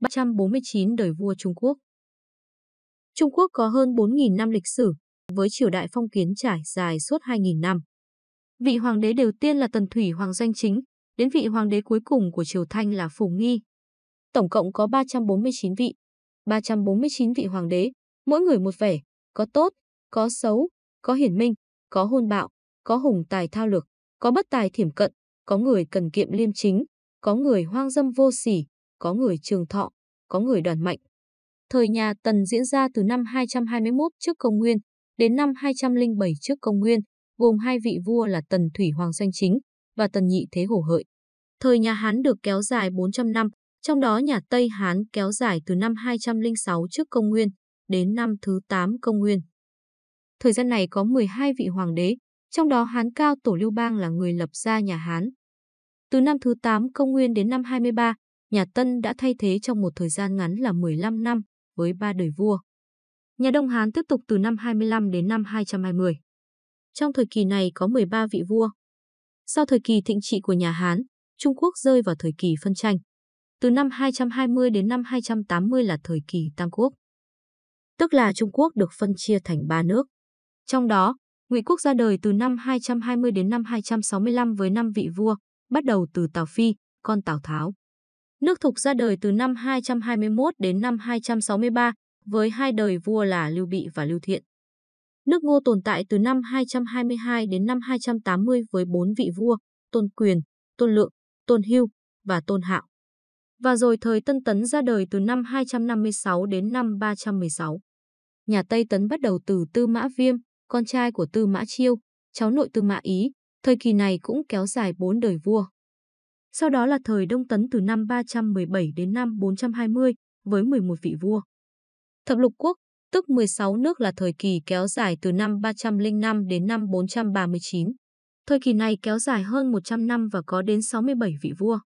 349 đời vua Trung Quốc Trung Quốc có hơn 4.000 năm lịch sử, với triều đại phong kiến trải dài suốt 2.000 năm. Vị hoàng đế đầu tiên là Tần Thủy Hoàng Doanh Chính, đến vị hoàng đế cuối cùng của triều Thanh là Phù Nghi. Tổng cộng có 349 vị. 349 vị hoàng đế, mỗi người một vẻ, có tốt, có xấu, có hiển minh, có hôn bạo, có hùng tài thao lược, có bất tài thiểm cận, có người cần kiệm liêm chính, có người hoang dâm vô sỉ, có người trường thọ, có người đoàn mệnh. Thời nhà Tần diễn ra từ năm 221 trước công nguyên đến năm 207 trước công nguyên, gồm hai vị vua là Tần Thủy Hoàng Doanh Chính và Tần Nhị Thế Hổ Hợi. Thời nhà Hán được kéo dài 400 năm, trong đó nhà Tây Hán kéo dài từ năm 206 trước công nguyên đến năm thứ 8 công nguyên. Thời gian này có 12 vị hoàng đế, trong đó Hán Cao Tổ Lưu Bang là người lập ra nhà Hán. Từ năm thứ 8 công nguyên đến năm 23, nhà Tân đã thay thế trong một thời gian ngắn là 15 năm với ba đời vua. Nhà Đông Hán tiếp tục từ năm 25 đến năm 220. Trong thời kỳ này có 13 vị vua. Sau thời kỳ thịnh trị của nhà Hán, Trung Quốc rơi vào thời kỳ phân tranh. Từ năm 220 đến năm 280 là thời kỳ Tam Quốc. Tức là Trung Quốc được phân chia thành ba nước. Trong đó, Ngụy Quốc ra đời từ năm 220 đến năm 265 với năm vị vua, bắt đầu từ Tào Phi, con Tào Tháo, Nước Thục ra đời từ năm 221 đến năm 263 với hai đời vua là Lưu Bị và Lưu Thiện. Nước Ngô tồn tại từ năm 222 đến năm 280 với bốn vị vua, Tôn Quyền, Tôn Lượng, Tôn Hưu và Tôn Hạo. Và rồi thời Tân Tấn ra đời từ năm 256 đến năm 316. Nhà Tây Tấn bắt đầu từ Tư Mã Viêm, con trai của Tư Mã Chiêu, cháu nội Tư Mã Ý, thời kỳ này cũng kéo dài bốn đời vua. Sau đó là thời Đông Tấn từ năm 317 đến năm 420 với 11 vị vua. Thập lục quốc, tức 16 nước là thời kỳ kéo dài từ năm 305 đến năm 439. Thời kỳ này kéo dài hơn 100 năm và có đến 67 vị vua.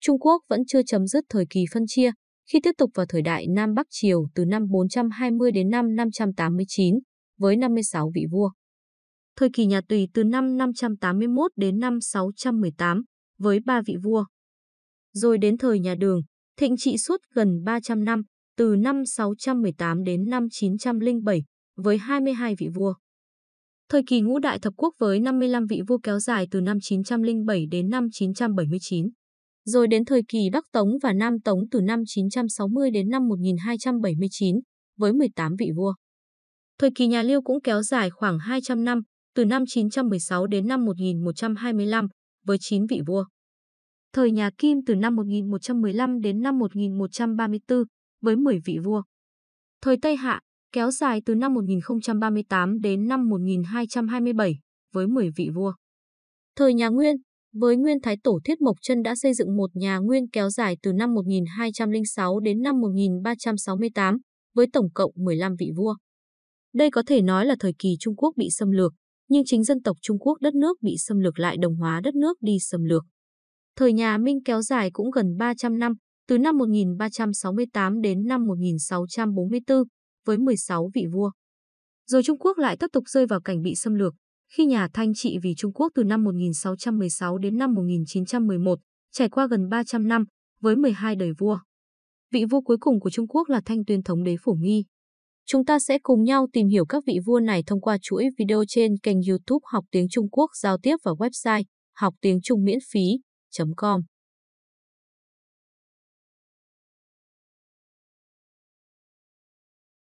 Trung Quốc vẫn chưa chấm dứt thời kỳ phân chia, khi tiếp tục vào thời đại Nam Bắc Triều từ năm 420 đến năm 589, với 56 vị vua. Thời kỳ nhà Tùy từ năm 581 đến năm 618, với ba vị vua. Rồi đến thời nhà đường, thịnh trị suốt gần 300 năm, từ năm 618 đến năm 907, với 22 vị vua. Thời kỳ ngũ đại thập quốc với 55 vị vua kéo dài từ năm 907 đến năm 979. Rồi đến thời kỳ Bắc Tống và Nam Tống từ năm 960 đến năm 1279, với 18 vị vua. Thời kỳ nhà Liêu cũng kéo dài khoảng 200 năm, từ năm 916 đến năm 1125, với 9 vị vua thời nhà Kim từ năm 1115 đến năm 1134 với 10 vị vua. Thời Tây Hạ kéo dài từ năm 1038 đến năm 1227 với 10 vị vua. Thời nhà Nguyên, với Nguyên Thái Tổ Thiết Mộc Chân đã xây dựng một nhà Nguyên kéo dài từ năm 1206 đến năm 1368 với tổng cộng 15 vị vua. Đây có thể nói là thời kỳ Trung Quốc bị xâm lược, nhưng chính dân tộc Trung Quốc đất nước bị xâm lược lại đồng hóa đất nước đi xâm lược. Thời nhà Minh kéo dài cũng gần 300 năm, từ năm 1368 đến năm 1644, với 16 vị vua. Rồi Trung Quốc lại tiếp tục rơi vào cảnh bị xâm lược, khi nhà Thanh trị vì Trung Quốc từ năm 1616 đến năm 1911, trải qua gần 300 năm, với 12 đời vua. Vị vua cuối cùng của Trung Quốc là Thanh Tuyên Thống đế Phổ Nghi. Chúng ta sẽ cùng nhau tìm hiểu các vị vua này thông qua chuỗi video trên kênh YouTube Học tiếng Trung Quốc giao tiếp và website học tiếng Trung miễn phí com